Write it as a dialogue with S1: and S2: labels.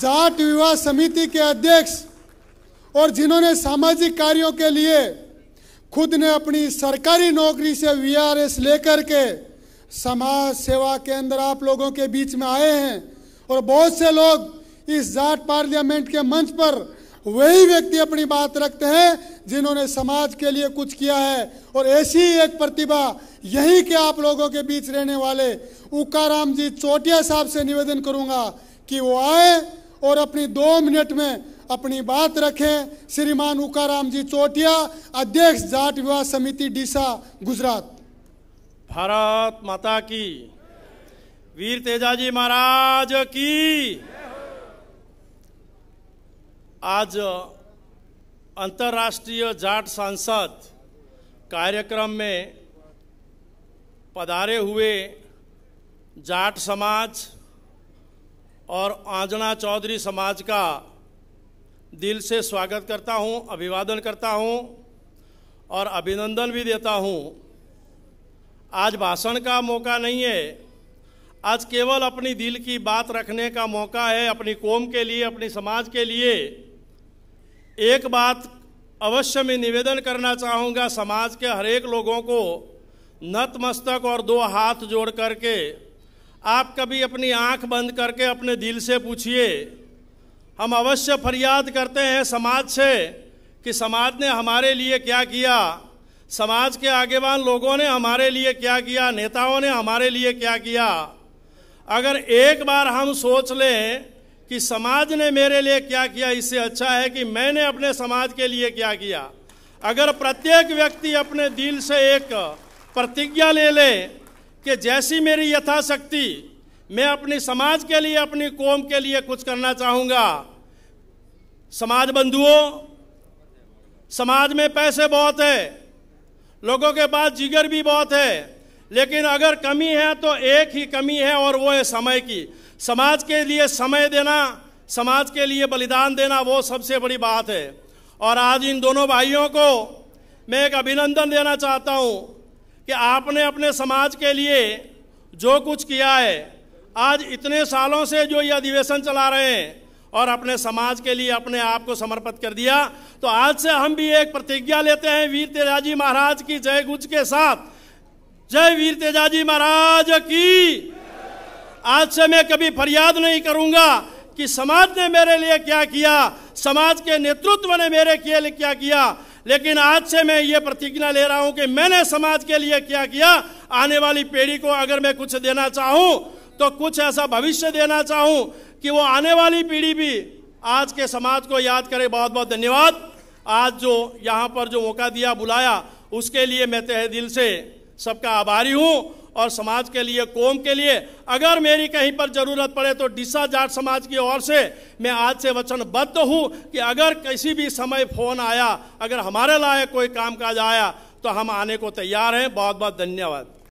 S1: जाट विवाह समिति के अध्यक्ष और जिन्होंने सामाजिक कार्यों के लिए खुद ने अपनी सरकारी नौकरी से वीआरएस लेकर के समाज सेवा के अंदर आप लोगों के बीच में आए हैं और बहुत से लोग इस जाट पार्लियामेंट के मंच पर वही व्यक्ति अपनी बात रखते हैं जिन्होंने समाज के लिए कुछ किया है और ऐसी एक प्रतिभा यही के आप लोगों के बीच रहने वाले उकाराम जी चोटिया साहब से निवेदन करूंगा कि वो आए और अपनी दो मिनट में अपनी बात रखें श्रीमान उकाराम जी चोटिया अध्यक्ष जाट विवाह समिति डीसा गुजरात
S2: भारत माता की वीर तेजाजी महाराज की आज अंतर्राष्ट्रीय जाट सांसद कार्यक्रम में पधारे हुए जाट समाज और आंजना चौधरी समाज का दिल से स्वागत करता हूं, अभिवादन करता हूं और अभिनंदन भी देता हूं। आज भाषण का मौका नहीं है आज केवल अपनी दिल की बात रखने का मौका है अपनी कौम के लिए अपनी समाज के लिए एक बात अवश्य मैं निवेदन करना चाहूँगा समाज के हरेक लोगों को नतमस्तक और दो हाथ जोड़ करके आप कभी अपनी आंख बंद करके अपने दिल से पूछिए हम अवश्य फरियाद करते हैं समाज से कि समाज ने हमारे लिए क्या किया समाज के आगेवान लोगों ने हमारे लिए क्या किया नेताओं ने हमारे लिए क्या किया अगर एक बार हम सोच लें कि समाज ने मेरे लिए क्या किया इससे अच्छा है कि मैंने अपने समाज के लिए क्या किया अगर प्रत्येक व्यक्ति अपने दिल से एक प्रतिज्ञा ले ले कि जैसी मेरी यथाशक्ति मैं अपने समाज के लिए अपनी कौम के लिए कुछ करना चाहूँगा समाज बंधुओं समाज में पैसे बहुत है लोगों के पास जिगर भी बहुत है लेकिन अगर कमी है तो एक ही कमी है और वो है समय की समाज के लिए समय देना समाज के लिए बलिदान देना वो सबसे बड़ी बात है और आज इन दोनों भाइयों को मैं एक अभिनंदन देना चाहता हूँ कि आपने अपने समाज के लिए जो कुछ किया है आज इतने सालों से जो ये अधिवेशन चला रहे हैं और अपने समाज के लिए अपने आप को समर्पित कर दिया तो आज से हम भी एक प्रतिज्ञा लेते हैं वीर तेजाजी महाराज की जय गुज के साथ जय वीर तेजाजी महाराज की आज से मैं कभी फरियाद नहीं करूंगा कि समाज ने मेरे लिए क्या किया समाज के नेतृत्व ने मेरे लिए क्या किया लेकिन आज से मैं ये प्रतिज्ञा ले रहा हूं कि मैंने समाज के लिए क्या किया आने वाली पीढ़ी को अगर मैं कुछ देना चाहूं तो कुछ ऐसा भविष्य देना चाहूं कि वो आने वाली पीढ़ी भी आज के समाज को याद करे बहुत बहुत धन्यवाद आज जो यहाँ पर जो मौका दिया बुलाया उसके लिए मैं तह दिल से सबका आभारी हूँ और समाज के लिए कौम के लिए अगर मेरी कहीं पर ज़रूरत पड़े तो डिसा जाट समाज की ओर से मैं आज से वचनबद्ध हूँ कि अगर किसी भी समय फ़ोन आया अगर हमारे लायक कोई काम काज आया तो हम आने को तैयार हैं बहुत बहुत धन्यवाद